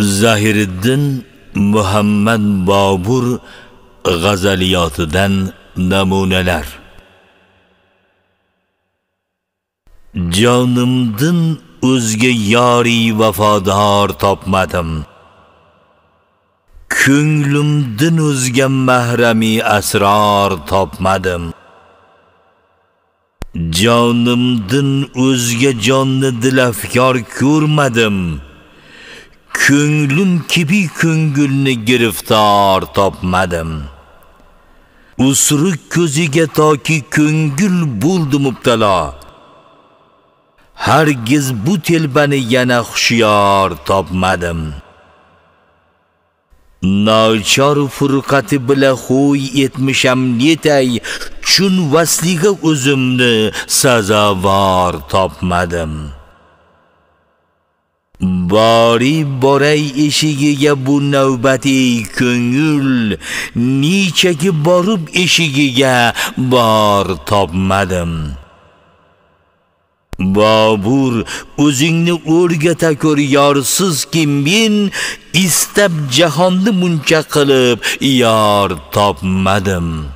zahiriddin muhammad bobur g'azaliyotidan namunalar jonimdin o'zga yori vafodor topmadim ko'nglimdin o'zga mahrami asror topmadim jonimdin o'zga jonni dilafkor ko'rmadim ko'nglim kibi ko'ngilni giriftor topmadim usri ko'ziga toki ko'ngil bo'ldi mubtalo hargiz bu telbani yana xushiyor topmadim Nochor furqati bila xo'y etmisham netay chun vasliga o'zimni sazavor topmadim borib boray eshigiga bu navbati ko'ngil nichagi borib eshigiga bor topmadim Bobur o'zingni o'rgata ko'r kim men istab jahonni muncha qilib yor topmadim